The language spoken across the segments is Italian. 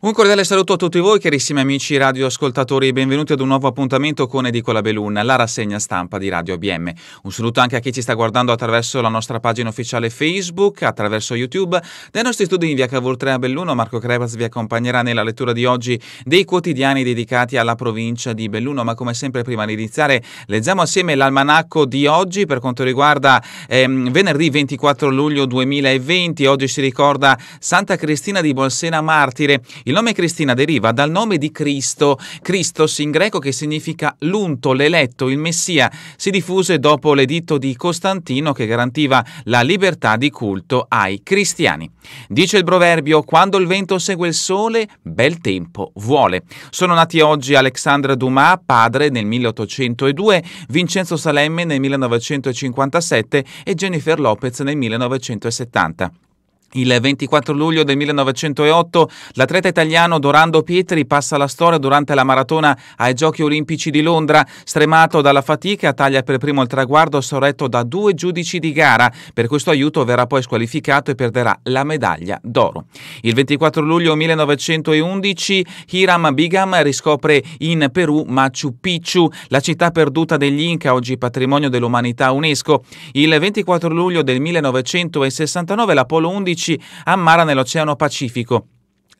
Un cordiale saluto a tutti voi carissimi amici radioascoltatori e benvenuti ad un nuovo appuntamento con Edicola Belun, la rassegna stampa di Radio ABM. Un saluto anche a chi ci sta guardando attraverso la nostra pagina ufficiale Facebook, attraverso YouTube, dai nostri studi in via Cavour 3 a Belluno. Marco Crevas vi accompagnerà nella lettura di oggi dei quotidiani dedicati alla provincia di Belluno, ma come sempre prima di iniziare leggiamo assieme l'almanacco di oggi per quanto riguarda ehm, venerdì 24 luglio 2020. Oggi si ricorda Santa Cristina di Bolsena Martire. Il nome Cristina deriva dal nome di Cristo, Christos in greco che significa l'unto, l'eletto, il Messia. Si diffuse dopo l'editto di Costantino che garantiva la libertà di culto ai cristiani. Dice il proverbio, quando il vento segue il sole, bel tempo vuole. Sono nati oggi Alexandre Dumas, padre nel 1802, Vincenzo Salemme nel 1957 e Jennifer Lopez nel 1970. Il 24 luglio del 1908 l'atleta italiano Dorando Pietri passa la storia durante la maratona ai Giochi Olimpici di Londra. Stremato dalla fatica, taglia per primo il traguardo sorretto da due giudici di gara. Per questo aiuto verrà poi squalificato e perderà la medaglia d'oro. Il 24 luglio 1911 Hiram Bigam riscopre in Perù Machu Picchu, la città perduta degli Inca, oggi patrimonio dell'umanità UNESCO. Il 24 luglio del 1969 l'Apollo 11 oceanici a Mara nell'Oceano Pacifico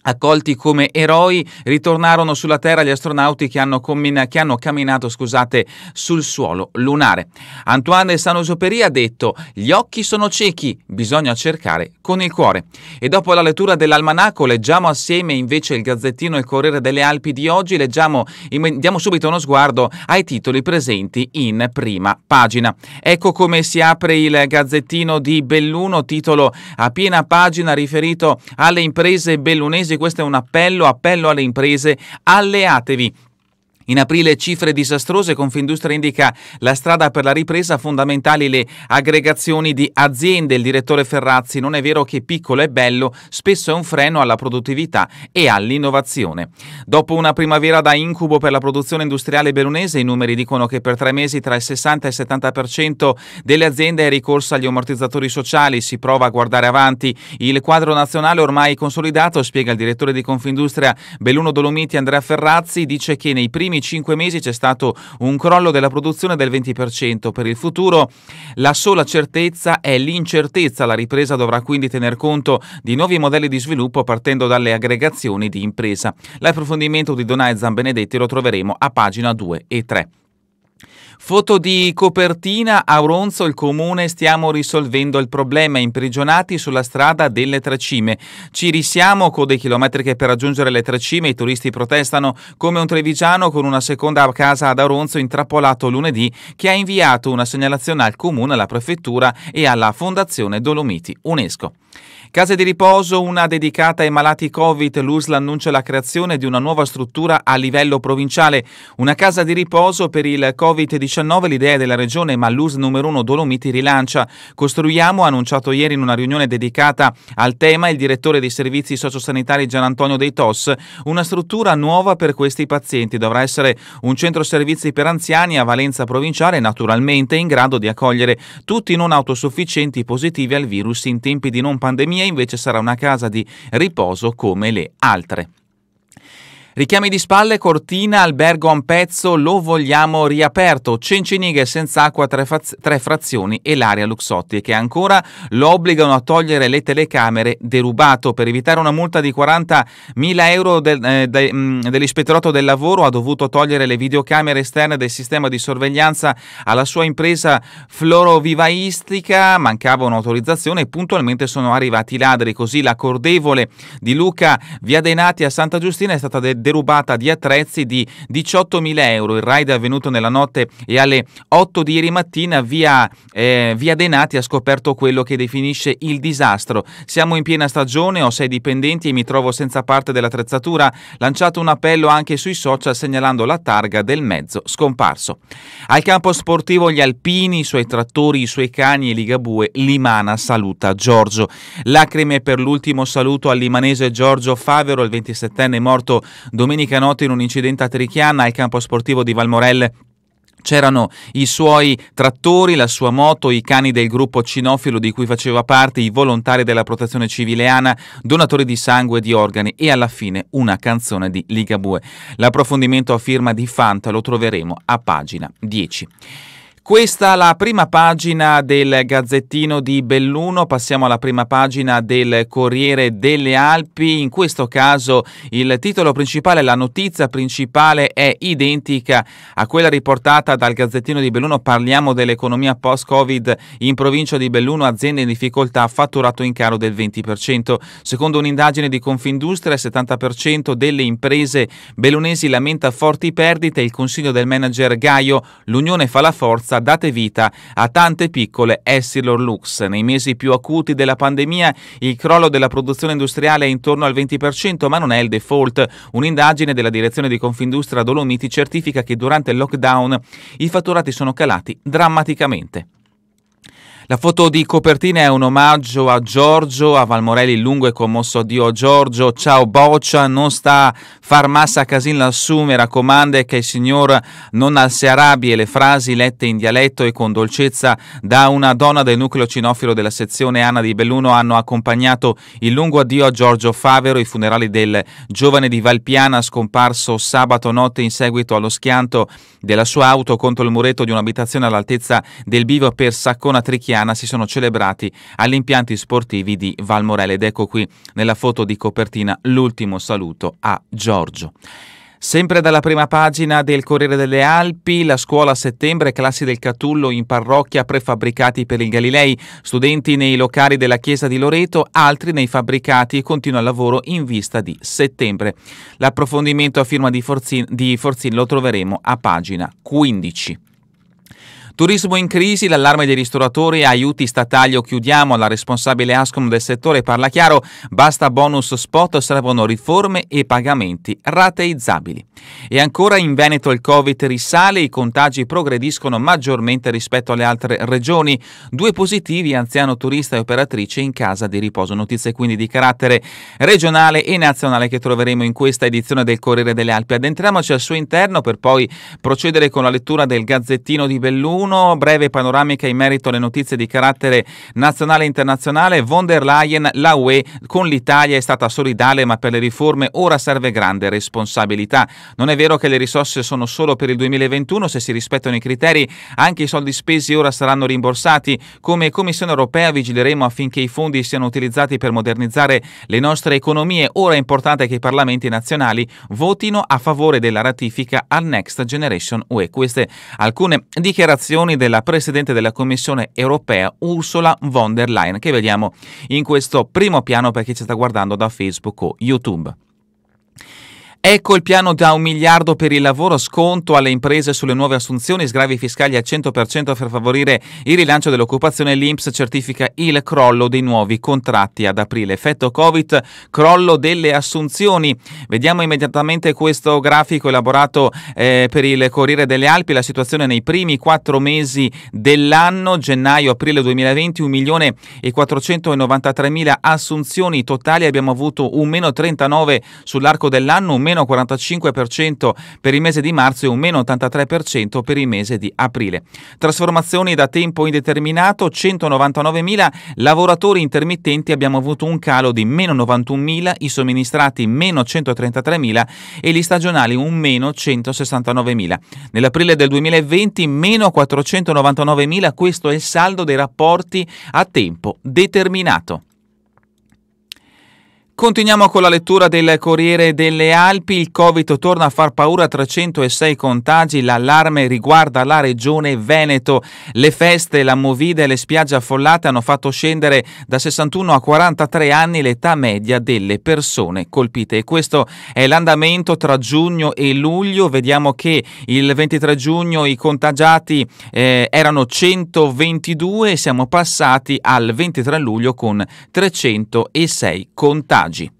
Accolti come eroi, ritornarono sulla Terra gli astronauti che hanno, commina- che hanno camminato scusate, sul suolo lunare. Antoine de Saint-Exupéry ha detto: Gli occhi sono ciechi, bisogna cercare con il cuore. E dopo la lettura dell'almanacco, leggiamo assieme invece il Gazzettino e il Corriere delle Alpi di oggi. Leggiamo, diamo subito uno sguardo ai titoli presenti in prima pagina. Ecco come si apre il Gazzettino di Belluno, titolo a piena pagina riferito alle imprese bellunesi questo è un appello, appello alle imprese, alleatevi in aprile cifre disastrose Confindustria indica la strada per la ripresa fondamentali le aggregazioni di aziende. Il direttore Ferrazzi non è vero che piccolo e bello spesso è un freno alla produttività e all'innovazione. Dopo una primavera da incubo per la produzione industriale belunese, i numeri dicono che per tre mesi tra il 60 e il 70% delle aziende è ricorso agli ammortizzatori sociali, si prova a guardare avanti. Il quadro nazionale ormai consolidato, spiega il direttore di Confindustria Belluno Dolomiti Andrea Ferrazzi, dice che nei primi primi 5 mesi c'è stato un crollo della produzione del 20%. Per il futuro la sola certezza è l'incertezza. La ripresa dovrà quindi tener conto di nuovi modelli di sviluppo partendo dalle aggregazioni di impresa. L'approfondimento di Donai Zambenedetti lo troveremo a pagina 2 e 3. Foto di copertina, Auronzo, il comune, stiamo risolvendo il problema, imprigionati sulla strada delle Tre Cime. Ci risiamo, chilometri che per raggiungere le Tre Cime, i turisti protestano come un trevigiano con una seconda casa ad Auronzo intrappolato lunedì che ha inviato una segnalazione al comune, alla prefettura e alla Fondazione Dolomiti UNESCO. Case di riposo, una dedicata ai malati Covid, l'USL annuncia la creazione di una nuova struttura a livello provinciale, una casa di riposo per il Covid-19, l'idea della regione, ma l'USL numero 1 Dolomiti rilancia. Costruiamo, annunciato ieri in una riunione dedicata al tema il direttore dei servizi sociosanitari Gian Antonio Dei Tos, una struttura nuova per questi pazienti. Dovrà essere un centro servizi per anziani a valenza provinciale, naturalmente in grado di accogliere tutti i non autosufficienti positivi al virus in tempi di non pandemia mia invece sarà una casa di riposo come le altre. Richiami di spalle, cortina, albergo a un pezzo, lo vogliamo riaperto. Cencinighe senza acqua, tre, tre frazioni e l'area Luxotti che ancora lo obbligano a togliere le telecamere derubato per evitare una multa di 40.000 euro del, eh, de, mh, mm, dell'ispettorato del lavoro ha dovuto togliere le videocamere esterne del sistema di sorveglianza alla sua impresa florovivaistica, mancava un'autorizzazione e puntualmente sono arrivati i ladri, così la cordevole di Luca Via Denati a Santa Giustina è stata de- derubata di attrezzi di 18.000 euro. Il raid è avvenuto nella notte e alle 8 di ieri mattina via, eh, via Denati ha scoperto quello che definisce il disastro. Siamo in piena stagione, ho sei dipendenti e mi trovo senza parte dell'attrezzatura. Lanciato un appello anche sui social segnalando la targa del mezzo scomparso. Al campo sportivo gli alpini, i suoi trattori, i suoi cani e Ligabue, Limana saluta Giorgio. Lacrime per l'ultimo saluto all'imanese Giorgio Favero, il 27enne morto domenica notte in un incidente a Trichiana al campo sportivo di Valmorelle C'erano i suoi trattori, la sua moto, i cani del gruppo cinofilo di cui faceva parte, i volontari della protezione civile ANA, donatori di sangue e di organi e alla fine una canzone di Ligabue. L'approfondimento a firma di Fanta lo troveremo a pagina 10. Questa la prima pagina del Gazzettino di Belluno, passiamo alla prima pagina del Corriere delle Alpi, in questo caso il titolo principale, la notizia principale è identica a quella riportata dal Gazzettino di Belluno, parliamo dell'economia post-Covid in provincia di Belluno, aziende in difficoltà, fatturato in caro del 20%. Secondo un'indagine di Confindustria, il 70% delle imprese bellunesi lamenta forti perdite, il consiglio del manager Gaio, l'Unione fa la forza, date vita a tante piccole Essilor Lux. Nei mesi più acuti della pandemia il crollo della produzione industriale è intorno al 20%, ma non è il default. Un'indagine della direzione di Confindustria Dolomiti certifica che durante il lockdown i fatturati sono calati drammaticamente. La foto di copertina è un omaggio a Giorgio, a Valmorelli, lungo e commosso addio a Giorgio. Ciao Boccia, non sta a far massa casin lassù, mi raccomanda che il signor non alse arrabbie le frasi lette in dialetto e con dolcezza da una donna del nucleo cinofilo della sezione Anna di Belluno hanno accompagnato il lungo addio a Giorgio Favero, i funerali del giovane di Valpiana scomparso sabato notte in seguito allo schianto della sua auto contro il muretto di un'abitazione all'altezza del bivio per Saccona Tricchiano italiana si sono celebrati agli impianti sportivi di Valmorelle ed ecco qui nella foto di copertina l'ultimo saluto a Giorgio. Sempre dalla prima pagina del Corriere delle Alpi, la scuola a settembre, classi del Catullo in parrocchia prefabbricati per il Galilei, studenti nei locali della chiesa di Loreto, altri nei fabbricati, continua il lavoro in vista di settembre. L'approfondimento a firma di Forzin, di Forzin lo troveremo a pagina 15. Turismo in crisi, l'allarme dei ristoratori, aiuti statali o chiudiamo, la responsabile Ascom del settore parla chiaro, basta bonus spot, servono riforme e pagamenti rateizzabili. E ancora in Veneto il Covid risale, i contagi progrediscono maggiormente rispetto alle altre regioni, due positivi, anziano turista e operatrice in casa di riposo, notizie quindi di carattere regionale e nazionale che troveremo in questa edizione del Corriere delle Alpi. Addentriamoci al suo interno per poi procedere con la lettura del Gazzettino di Belluno, 1, breve panoramica in merito alle notizie di carattere nazionale e internazionale. Von der Leyen, la UE con l'Italia è stata solidale, ma per le riforme ora serve grande responsabilità. Non è vero che le risorse sono solo per il 2021, se si rispettano i criteri, anche i soldi spesi ora saranno rimborsati. Come Commissione europea vigileremo affinché i fondi siano utilizzati per modernizzare le nostre economie. Ora è importante che i parlamenti nazionali votino a favore della ratifica al Next Generation UE. Queste alcune dichiarazioni decisioni della Presidente della Commissione europea Ursula von der Leyen, che vediamo in questo primo piano per chi ci sta guardando da Facebook o YouTube. Ecco il piano da un miliardo per il lavoro, sconto alle imprese sulle nuove assunzioni, sgravi fiscali al 100% per favorire il rilancio dell'occupazione. L'Inps certifica il crollo dei nuovi contratti ad aprile. Effetto Covid, crollo delle assunzioni. Vediamo immediatamente questo grafico elaborato eh, per il Corriere delle Alpi. La situazione nei primi quattro mesi dell'anno, gennaio-aprile 2020, 1.493.000 assunzioni totali. Abbiamo avuto un meno 39 sull'arco dell'anno, un meno meno 45% per il mese di marzo e un meno 83% per il mese di aprile. Trasformazioni da tempo indeterminato 199.000, lavoratori intermittenti abbiamo avuto un calo di meno 91.000, i somministrati meno 133.000 e gli stagionali un meno 169.000. Nell'aprile del 2020 meno 499.000, questo è il saldo dei rapporti a tempo determinato. Continuiamo con la lettura del Corriere delle Alpi. Il Covid torna a far paura, 306 contagi, l'allarme riguarda la regione Veneto. Le feste, la movida e le spiagge affollate hanno fatto scendere da 61 a 43 anni l'età media delle persone colpite. E questo è l'andamento tra giugno e luglio. Vediamo che il 23 giugno i contagiati eh, erano 122 e siamo passati al 23 luglio con 306 contagi. cidade.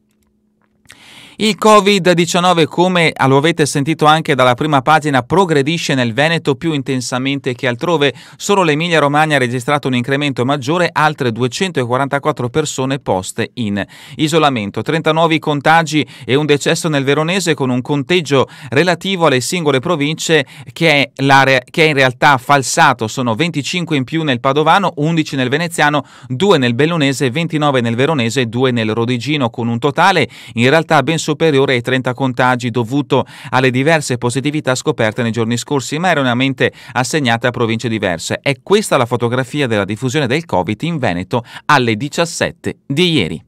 Il Covid-19, come lo avete sentito anche dalla prima pagina, progredisce nel Veneto più intensamente che altrove. Solo l'Emilia Romagna ha registrato un incremento maggiore, altre 244 persone poste in isolamento. 39 contagi e un decesso nel Veronese con un conteggio relativo alle singole province che è, l'area, che è in realtà falsato. Sono 25 in più nel Padovano, 11 nel Veneziano, 2 nel Bellunese, 29 nel Veronese e 2 nel Rodigino, con un totale in realtà ben superiore superiore ai 30 contagi dovuto alle diverse positività scoperte nei giorni scorsi, ma erroneamente assegnate a province diverse. È questa la fotografia della diffusione del Covid in Veneto alle 17 di ieri.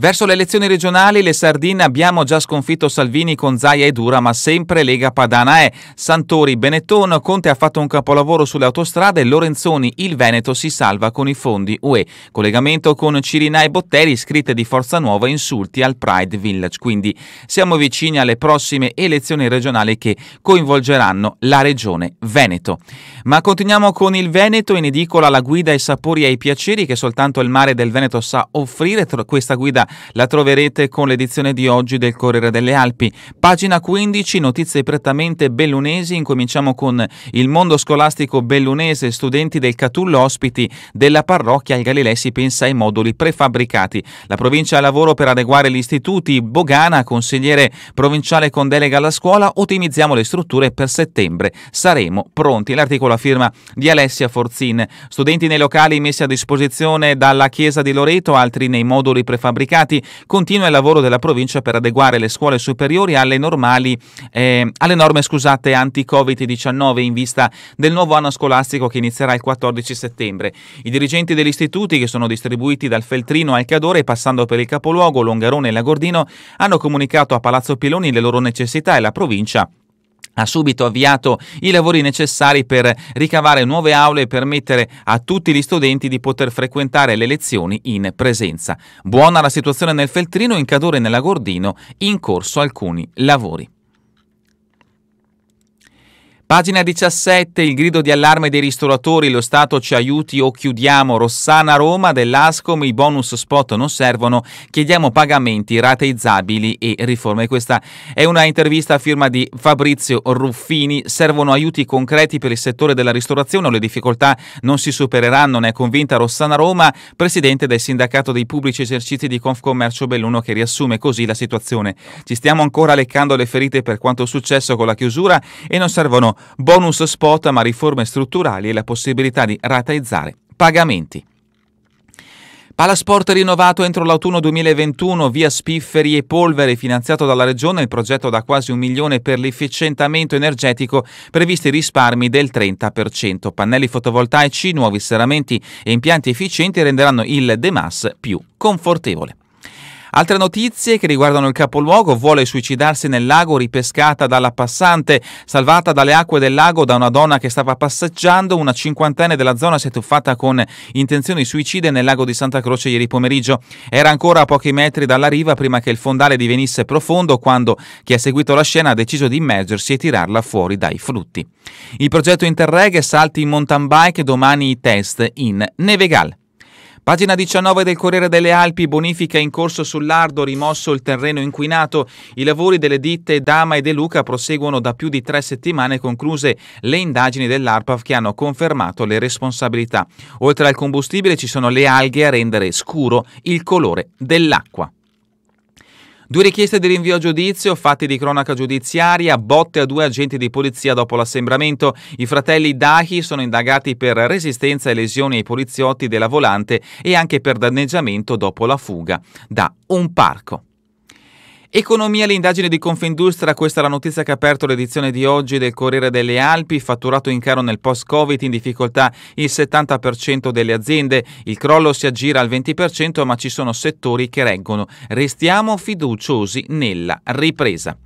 Verso le elezioni regionali le Sardine abbiamo già sconfitto Salvini con Zaia e Dura, ma sempre Lega Padana è. Santori, Benetton, Conte ha fatto un capolavoro sulle autostrade, Lorenzoni, il Veneto si salva con i fondi UE. Collegamento con Cirinà e Botteri, scritte di Forza Nuova, insulti al Pride Village. Quindi siamo vicini alle prossime elezioni regionali che coinvolgeranno la regione Veneto. Ma continuiamo con il Veneto, in edicola la guida ai sapori e ai piaceri che soltanto il mare del Veneto sa offrire. Questa guida la troverete con l'edizione di oggi del Corriere delle Alpi. Pagina 15, notizie prettamente bellunesi. Incominciamo con il mondo scolastico bellunese, studenti del Catullo ospiti della parrocchia al Galilei si pensa ai moduli prefabbricati. La provincia ha lavoro per adeguare gli istituti. Bogana, consigliere provinciale con delega alla scuola, ottimizziamo le strutture per settembre. Saremo pronti. L'articolo a firma di Alessia Forzin. Studenti nei locali messi a disposizione dalla Chiesa di Loreto, altri nei moduli prefabbricati sindacati, continua il lavoro della provincia per adeguare le scuole superiori alle, normali, eh, alle norme scusate, anti-Covid-19 in vista del nuovo anno scolastico che inizierà il 14 settembre. I dirigenti degli istituti, che sono distribuiti dal Feltrino al Cadore, passando per il capoluogo, Longarone e Lagordino, hanno comunicato a Palazzo Piloni le loro necessità e la provincia ha subito avviato i lavori necessari per ricavare nuove aule e permettere a tutti gli studenti di poter frequentare le lezioni in presenza. Buona la situazione nel Feltrino, in Cadore e nella in corso alcuni lavori. Pagina 17, il grido di allarme dei ristoratori, lo Stato ci aiuti o chiudiamo, Rossana Roma dell'Ascom, i bonus spot non servono, chiediamo pagamenti rateizzabili e riforme. Questa è una intervista a firma di Fabrizio Ruffini, servono aiuti concreti per il settore della ristorazione o le difficoltà non si supereranno, ne è convinta Rossana Roma, presidente del sindacato dei pubblici esercizi di Confcommercio Belluno che riassume così la situazione. Ci stiamo ancora leccando le ferite per quanto successo con la chiusura e non servono bonus spot ma riforme strutturali e la possibilità di rateizzare pagamenti. Palasport rinnovato entro l'autunno 2021 via spifferi e polvere finanziato dalla Regione il progetto da quasi un milione per l'efficientamento energetico previsti risparmi del 30%. Pannelli fotovoltaici, nuovi serramenti e impianti efficienti renderanno il Demas più confortevole. Altre notizie che riguardano il capoluogo, vuole suicidarsi nel lago ripescata dalla passante, salvata dalle acque del lago da una donna che stava passeggiando, una cinquantenne della zona si è tuffata con intenzioni suicide nel lago di Santa Croce ieri pomeriggio. Era ancora a pochi metri dalla riva prima che il fondale divenisse profondo quando chi ha seguito la scena ha deciso di immergersi e tirarla fuori dai frutti. Il progetto Interreg Salti in Mountain Bike domani i test in Nevegal. Pagina 19 del Corriere delle Alpi, bonifica in corso sull'Ardo, rimosso il terreno inquinato. I lavori delle ditte Dama e De Luca proseguono da più di tre settimane concluse le indagini dell'ARPAF che hanno confermato le responsabilità. Oltre al combustibile ci sono le alghe a rendere scuro il colore dell'acqua. Due richieste di rinvio a giudizio, fatti di cronaca giudiziaria, botte a due agenti di polizia dopo l'assembramento. I fratelli Dahi sono indagati per resistenza e lesioni ai poliziotti della volante e anche per danneggiamento dopo la fuga da un parco. Economia, l'indagine di Confindustria, questa è la notizia che ha aperto l'edizione di oggi del Corriere delle Alpi, fatturato in caro nel post-Covid, in difficoltà il 70% delle aziende, il crollo si aggira al 20% ma ci sono settori che reggono. Restiamo fiduciosi nella ripresa.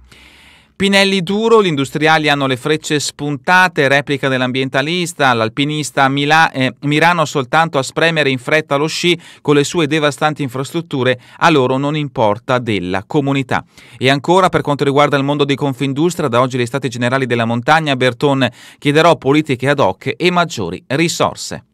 Pinelli duro, gli industriali hanno le frecce spuntate, replica dell'ambientalista, l'alpinista Milà, eh, Mirano soltanto a spremere in fretta lo sci con le sue devastanti infrastrutture, a loro non importa della comunità. E ancora per quanto riguarda il mondo di Confindustria, da oggi le Stati Generali della Montagna Berton chiederò politiche ad hoc e maggiori risorse.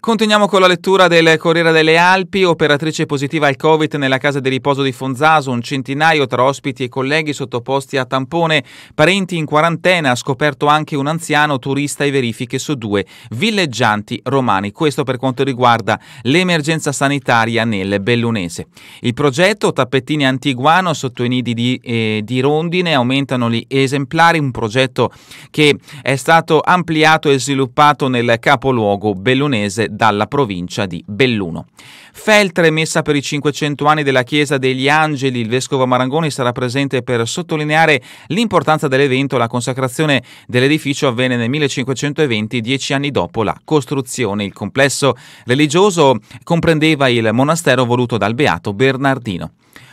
Continuiamo con la lettura del Corriere delle Alpi, operatrice positiva al Covid nella casa di riposo di Fonzaso, un centinaio tra ospiti e colleghi sottoposti a tampone, parenti in quarantena, scoperto anche un anziano turista e verifiche su due villeggianti romani. Questo per quanto riguarda l'emergenza sanitaria nel Bellunese. Il progetto Tappettini Antiguano sotto i nidi di, eh, di rondine aumentano gli esemplari, un progetto che è stato ampliato e sviluppato nel capoluogo bellunese dalla provincia di Belluno. Feltre, messa per i 500 anni della Chiesa degli Angeli, il vescovo Marangoni sarà presente per sottolineare l'importanza dell'evento. La consacrazione dell'edificio avvenne nel 1520, dieci anni dopo la costruzione. Il complesso religioso comprendeva il monastero voluto dal beato Bernardino.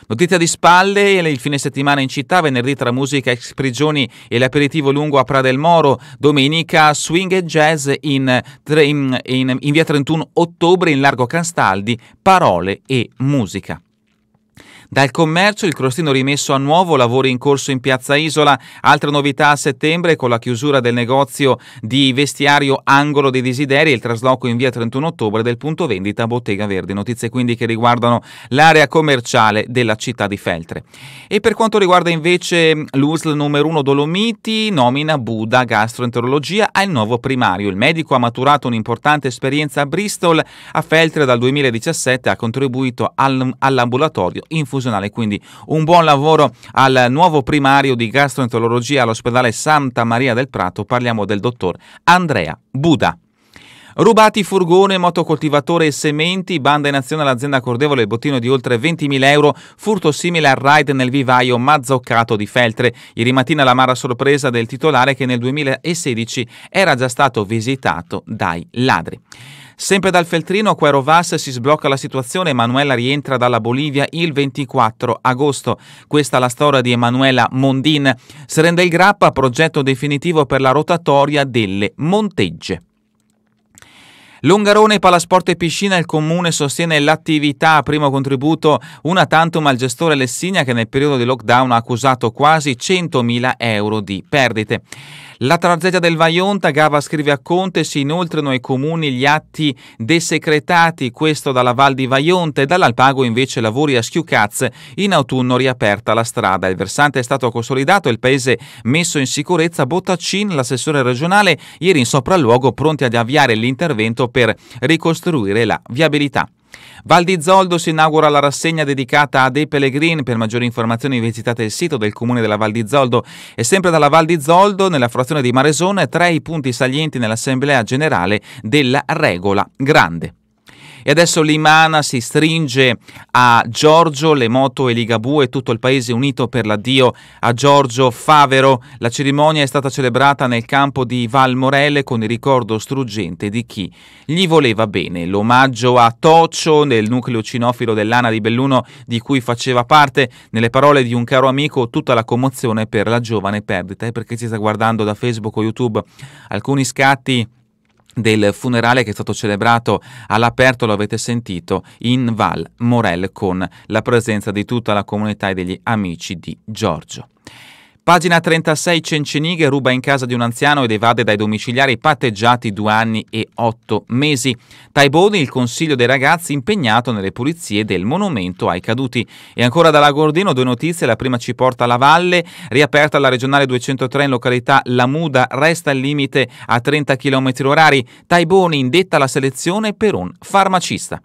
Notizia di spalle, il fine settimana in città, venerdì tra musica, ex prigioni e l'aperitivo lungo a Pra del Moro, domenica swing e jazz in, in, in, in via 31 ottobre in largo Canstaldi, parole e musica. Dal commercio il crostino rimesso a nuovo, lavori in corso in Piazza Isola, altra novità a settembre con la chiusura del negozio di vestiario Angolo dei Desideri e il trasloco in via 31 ottobre del punto vendita Bottega Verdi. Notizie quindi che riguardano l'area commerciale della città di Feltre. E per quanto riguarda invece l'USL numero 1 Dolomiti, nomina Buda Gastroenterologia al nuovo primario. Il medico ha maturato un'importante esperienza a Bristol, a Feltre dal 2017 ha contribuito all'ambulatorio in funzione infusionale. Quindi un buon lavoro al nuovo primario di gastroenterologia all'ospedale Santa Maria del Prato. Parliamo del dottor Andrea Buda. Rubati furgone, motocoltivatore e sementi, banda in azione all'azienda Cordevole bottino di oltre 20.000 euro, furto simile al raid nel vivaio mazzoccato di Feltre. Ieri mattina la l'amara sorpresa del titolare che nel 2016 era già stato visitato dai ladri. Sempre dal Feltrino Quero Vas si sblocca la situazione, Emanuela rientra dalla Bolivia il 24 agosto. Questa è la storia di Emanuela Mondin. Si rende il grappa progetto definitivo per la rotatoria delle Montegge. Longarone Palasport e Piscina il comune sostiene l'attività primo contributo una tantum al gestore Lessinia che nel periodo di lockdown ha accusato quasi 100.000 euro di perdite. La tragedia del Vaionta, Gava scrive a Conte, si inoltrano ai comuni gli atti desecretati, questo dalla Val di Vaionta e dall'Alpago invece lavori a Schiucaz, in autunno riaperta la strada. Il versante è stato consolidato, il paese messo in sicurezza, Bottaccin, l'assessore regionale, ieri in sopralluogo pronti ad avviare l'intervento per ricostruire la viabilità. Val di Zoldo si inaugura la rassegna dedicata a De pellegrini. Per maggiori informazioni visitate il sito del comune della Val di Zoldo e sempre dalla Val di Zoldo, nella frazione di Maresone, tre i punti salienti nell'assemblea generale della Regola Grande. E adesso l'Imana si stringe a Giorgio, le moto e Ligabue tutto il paese unito per l'addio a Giorgio Favero. La cerimonia è stata celebrata nel campo di Valmorelle con il ricordo struggente di chi gli voleva bene. L'omaggio a Toccio nel nucleo cinofilo dell'Ana di Belluno di cui faceva parte, nelle parole di un caro amico, tutta la commozione per la giovane perdita e perché si sta guardando da Facebook o YouTube alcuni scatti del funerale che è stato celebrato all'aperto, lo avete sentito, in Val Morel con la presenza di tutta la comunità e degli amici di Giorgio. Pagina 36 Cencenighe ruba in casa di un anziano ed evade dai domiciliari patteggiati due anni e otto mesi. Taiboni, il consiglio dei ragazzi, impegnato nelle pulizie del monumento ai caduti. E ancora dalla Gordino due notizie, la prima ci porta alla valle, riaperta la regionale 203 in località La Muda, resta il limite a 30 km orari. Taiboni indetta la selezione per un farmacista.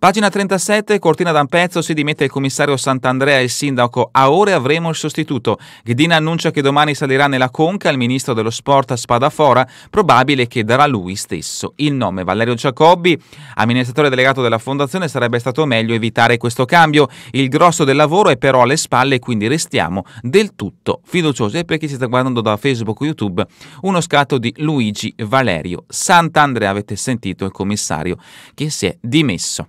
Pagina 37, cortina da un pezzo, si dimette il commissario Sant'Andrea e il sindaco. A ore avremo il sostituto. Ghidina annuncia che domani salirà nella conca il ministro dello sport Spadafora, probabile che darà lui stesso il nome. Valerio Giacobbi, amministratore delegato della fondazione, sarebbe stato meglio evitare questo cambio. Il grosso del lavoro è però alle spalle, quindi restiamo del tutto fiduciosi. E per chi si sta guardando da Facebook o YouTube, uno scatto di Luigi Valerio Sant'Andrea, avete sentito il commissario che si è dimesso.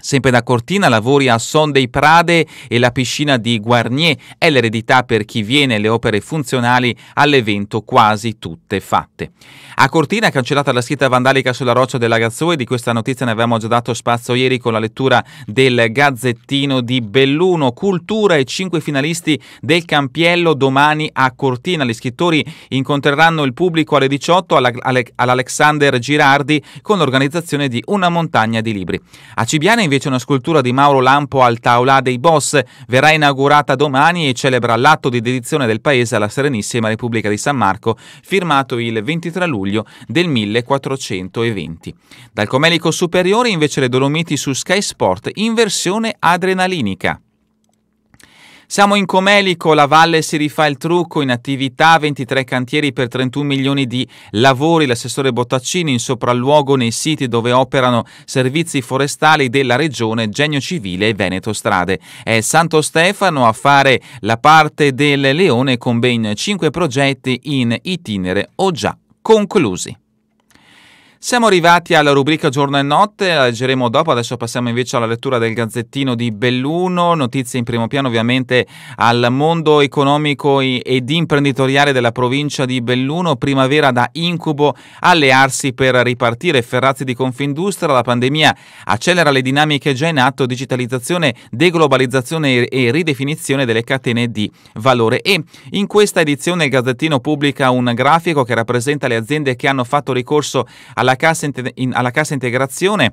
Sempre da Cortina lavori a Son dei Prade e la piscina di Guarnier è l'eredità per chi viene le opere funzionali all'evento quasi tutte fatte. A Cortina è cancellata la scritta vandalica sulla roccia della e di questa notizia ne avevamo già dato spazio ieri con la lettura del Gazzettino di Belluno, Cultura e cinque finalisti del Campiello domani a Cortina. Gli scrittori incontreranno il pubblico alle 18 all'Alexander Girardi con l'organizzazione di Una montagna di libri. A Cibiana invece una scultura di Mauro Lampo al Taulà dei Boss. Verrà inaugurata domani e celebra l'atto di dedizione del paese alla Serenissima Repubblica di San Marco, firmato il 23 luglio del 1420. Dal Comelico Superiore invece le Dolomiti su Sky Sport in versione adrenalinica. Siamo in Comelico, la valle si rifà il trucco, in attività 23 cantieri per 31 milioni di lavori, l'assessore Bottaccini in sopralluogo nei siti dove operano servizi forestali della regione Genio Civile e Veneto Strade. È Santo Stefano a fare la parte del leone con ben 5 progetti in itinere o già conclusi. Siamo arrivati alla rubrica giorno e notte, la leggeremo dopo, adesso passiamo invece alla lettura del gazzettino di Belluno, notizie in primo piano ovviamente al mondo economico ed imprenditoriale della provincia di Belluno, primavera da incubo, allearsi per ripartire, Ferrazzi di Confindustria, la pandemia accelera le dinamiche già in atto, digitalizzazione, deglobalizzazione e ridefinizione delle catene di valore. E in questa edizione il gazzettino pubblica un grafico che rappresenta le aziende che hanno fatto ricorso alla alla cassa, in, alla cassa integrazione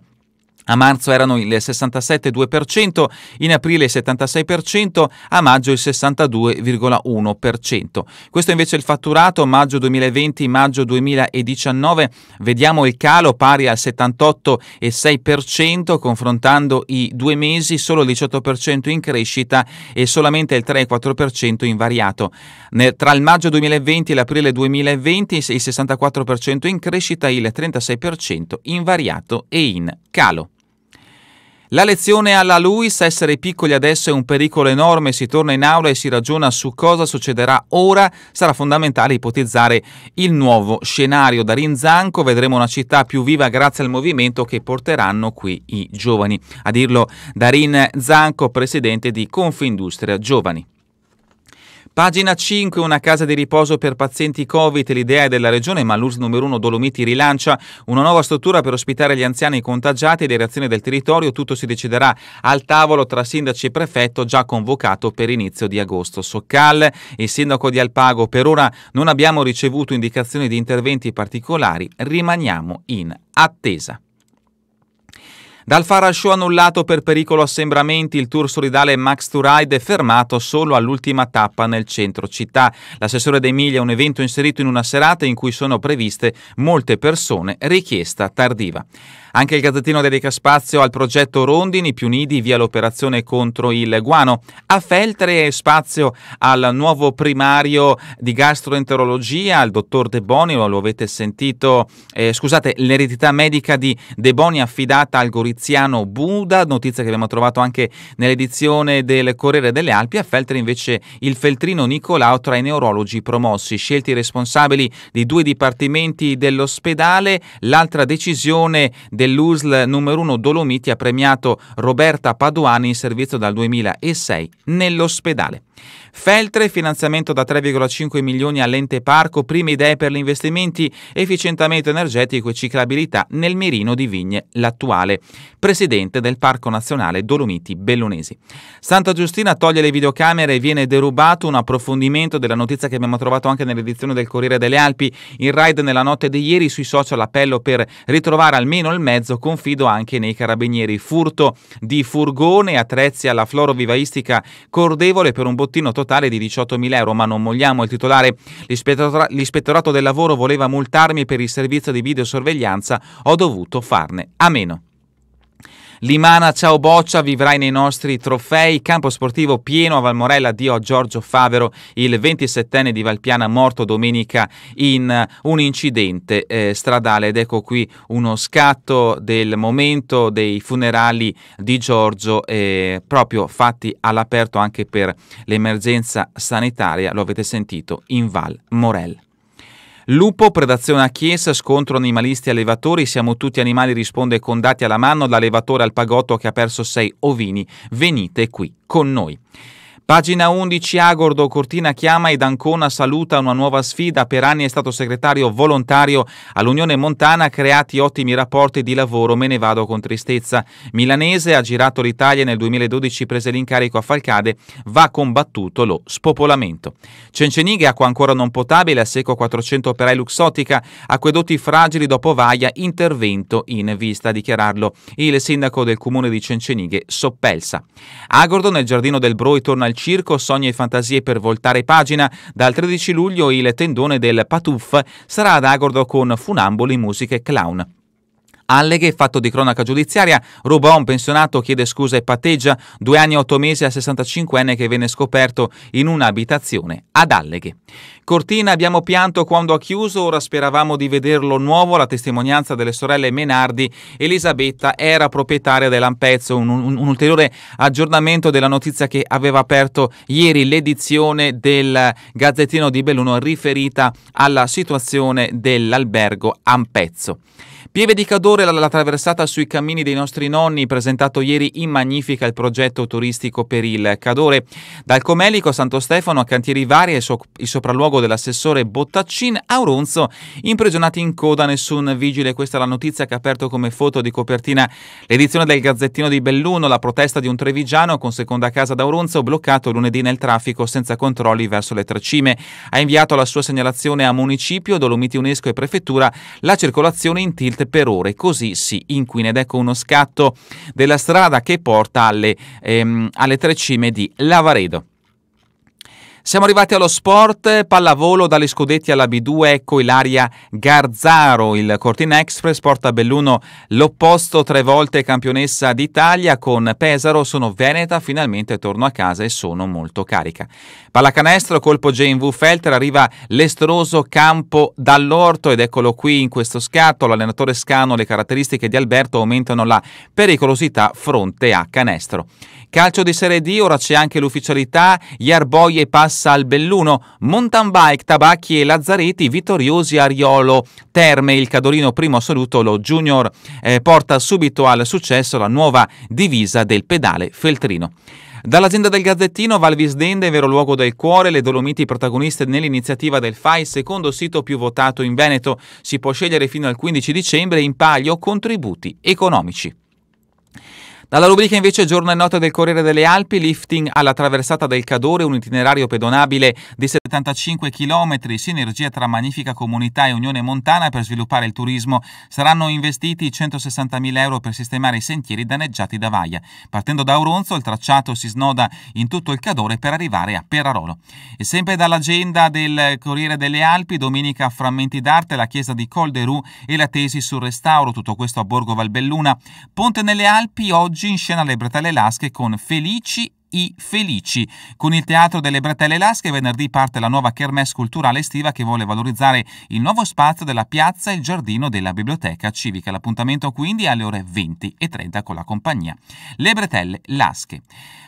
a marzo erano il 67,2%, in aprile il 76%, a maggio il 62,1%. Questo invece è il fatturato maggio 2020-maggio 2019. Vediamo il calo pari al 78,6%, confrontando i due mesi, solo il 18% in crescita e solamente il 3,4% invariato. Tra il maggio 2020 e l'aprile 2020 il 64% in crescita, il 36% invariato e in calo. La lezione alla Luis, essere piccoli adesso è un pericolo enorme, si torna in aula e si ragiona su cosa succederà ora, sarà fondamentale ipotizzare il nuovo scenario. Da Rinzanco vedremo una città più viva grazie al movimento che porteranno qui i giovani. A dirlo Darin Zanco, presidente di Confindustria Giovani. Pagina 5, una casa di riposo per pazienti Covid, l'idea è della regione, ma l'US numero 1 Dolomiti rilancia una nuova struttura per ospitare gli anziani contagiati e le reazioni del territorio, tutto si deciderà al tavolo tra sindaci e prefetto già convocato per inizio di agosto. Soccal, il sindaco di Alpago, per ora non abbiamo ricevuto indicazioni di interventi particolari, rimaniamo in attesa. Dal Show annullato per pericolo assembramenti, il tour solidale Max to Ride è fermato solo all'ultima tappa nel centro città. L'assessore dei Miglia è un evento inserito in una serata in cui sono previste molte persone, richiesta tardiva. Anche il Gazzettino dedica spazio al progetto Rondini più Nidi via l'operazione contro il guano. A Feltre è spazio al nuovo primario di gastroenterologia, al dottor De Boni, lo avete sentito, eh, scusate, l'eredità medica di De Boni affidata al goritmo Tiziano Buda, notizia che abbiamo trovato anche nell'edizione del Corriere delle Alpi, a Feltre invece il feltrino Nicolao tra i neurologi promossi, scelti i responsabili di due dipartimenti dell'ospedale, l'altra decisione dell'USL numero 1 Dolomiti ha premiato Roberta Paduani in servizio dal 2006 nell'ospedale. Feltre, finanziamento da 3,5 milioni all'ente parco, prime idee per gli investimenti, efficientamento energetico e ciclabilità nel mirino di Vigne, l'attuale presidente del Parco Nazionale Dolomiti Bellunesi. Santa Giustina toglie le videocamere e viene derubato un approfondimento della notizia che abbiamo trovato anche nell'edizione del Corriere delle Alpi. Il raid nella notte di ieri sui social appello per ritrovare almeno il mezzo, confido anche nei carabinieri. Furto di furgone, attrezzi alla floro vivaistica Cordevole per un bottino totale di 18.000 euro, ma non mogliamo il titolare. L'ispettorato del lavoro voleva multarmi per il servizio di videosorveglianza, ho dovuto farne a meno. Limana, ciao Boccia, vivrai nei nostri trofei. Campo sportivo pieno a Valmorella, a Giorgio Favero, il 27enne di Valpiana, morto domenica in eh, un incidente eh, stradale. Ed ecco qui uno scatto del momento dei funerali di Giorgio, eh, proprio fatti all'aperto anche per l'emergenza sanitaria, lo avete sentito, in Val Lupo, predazione a chiesa, scontro animalisti e allevatori, siamo tutti animali risponde con dati alla mano l'allevatore al pagotto che ha perso sei ovini. Venite qui con noi. Pagina 11, Agordo, Cortina chiama ed Ancona saluta una nuova sfida. Per anni è stato segretario volontario all'Unione Montana, creati ottimi rapporti di lavoro, me ne vado con tristezza. Milanese ha girato l'Italia nel 2012, prese l'incarico a Falcade, va combattuto lo spopolamento. Cencenighe, acqua ancora non potabile, a secco 400 operai luxottica, acquedotti fragili dopo Vaia, intervento in vista dichiararlo il sindaco del comune di Cencenighe, Soppelsa. Agordo nel giardino del Broi torna al circo Sogni e Fantasie per voltare pagina, dal 13 luglio il tendone del Patuff sarà ad Agordo con funamboli, musiche e clown. Alleghe, fatto di cronaca giudiziaria, ruba un pensionato, chiede scusa e patteggia due anni e otto mesi al 65enne che venne scoperto in un'abitazione ad Alleghe. Cortina abbiamo pianto quando ha chiuso, ora speravamo di vederlo nuovo, la testimonianza delle sorelle Menardi, Elisabetta era proprietaria dell'Ampezzo, un, un, un ulteriore aggiornamento della notizia che aveva aperto ieri l'edizione del Gazzettino di Belluno riferita alla situazione dell'albergo Ampezzo. Pieve di Cadore, la, la, traversata sui cammini dei nostri nonni, presentato ieri in Magnifica il progetto turistico per il Cadore. Dal Comelico, a Santo Stefano, a Cantieri Vari e so, il sopralluogo dell'assessore Bottaccin, a Auronzo, imprigionati in coda nessun vigile. Questa è la notizia che ha aperto come foto di copertina l'edizione del Gazzettino di Belluno, la protesta di un trevigiano con seconda casa da Auronzo, bloccato lunedì nel traffico senza controlli verso le tre cime. Ha inviato la sua segnalazione a Municipio, Dolomiti Unesco e Prefettura la circolazione in tilt volte per ore, così si inquina ed ecco uno scatto della strada che porta alle, ehm, alle tre cime di Lavaredo. Siamo arrivati allo sport, pallavolo dagli scudetti alla B2, ecco Ilaria Garzaro, il Cortina Express porta a Belluno l'opposto tre volte campionessa d'Italia con Pesaro, sono Veneta, finalmente torno a casa e sono molto carica. Pallacanestro, colpo JNV Felter, arriva l'estroso campo dall'orto ed eccolo qui in questo scatto, l'allenatore Scano, le caratteristiche di Alberto aumentano la pericolosità fronte a canestro. Calcio di Serie D, ora c'è anche l'ufficialità, Iarboie passa al Belluno, mountain bike, Tabacchi e Lazzaretti, vittoriosi Ariolo, Terme, il cadorino primo assoluto, lo junior, eh, porta subito al successo la nuova divisa del pedale Feltrino. Dall'azienda del Gazzettino, Valvisdende, vero luogo del cuore, le Dolomiti protagoniste nell'iniziativa del FAI, secondo sito più votato in Veneto. Si può scegliere fino al 15 dicembre in palio contributi economici. Dalla rubrica invece Giorno e Notte del Corriere delle Alpi, lifting alla traversata del Cadore, un itinerario pedonabile di 75 km, sinergia tra Magnifica Comunità e Unione Montana per sviluppare il turismo. Saranno investiti 160.000 euro per sistemare i sentieri danneggiati da Vaia. Partendo da Auronzo, il tracciato si snoda in tutto il Cadore per arrivare a Perarolo. E sempre dall'agenda del Corriere delle Alpi, domenica frammenti d'arte, la chiesa di Col e la tesi sul restauro, tutto questo a Borgo Valbelluna. Ponte nelle Alpi oggi oggi in scena le Bretelle Lasche con Felici i Felici. Con il Teatro delle Bretelle Lasche venerdì parte la nuova kermesse culturale estiva che vuole valorizzare il nuovo spazio della piazza e il giardino della biblioteca civica. L'appuntamento quindi alle ore 20 e 30 con la compagnia Le Bretelle Lasche.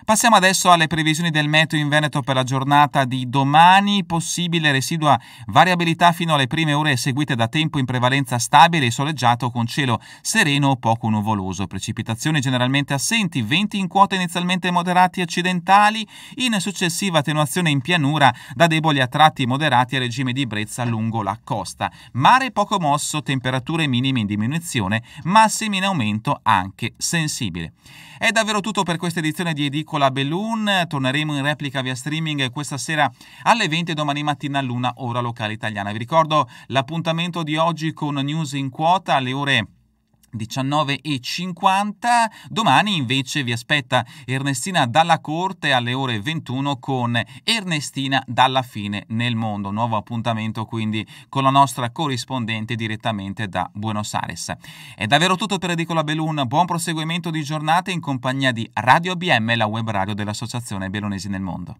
Passiamo adesso alle previsioni del meteo in Veneto per la giornata di domani. Possibile residua variabilità fino alle prime ore seguite da tempo in prevalenza stabile e soleggiato con cielo sereno o poco nuvoloso. Precipitazioni generalmente assenti, venti in quota inizialmente moderati e occidentali, in successiva attenuazione in pianura da deboli a tratti moderati a regime di brezza lungo la costa. Mare poco mosso, temperature minime in diminuzione, massimi in aumento anche sensibile. È davvero tutto per questa edizione di Edicola Belloon. Torneremo in replica via streaming questa sera alle 20 e domani mattina all'una ora locale italiana. Vi ricordo l'appuntamento di oggi con News in quota alle ore 19.50. Domani invece vi aspetta Ernestina dalla Corte alle ore 21 con Ernestina dalla fine nel mondo. Nuovo appuntamento quindi con la nostra corrispondente direttamente da Buenos Aires. È davvero tutto per Edicola Belun. Buon proseguimento di giornata in compagnia di Radio BM, la web radio dell'Associazione Belonesi nel Mondo.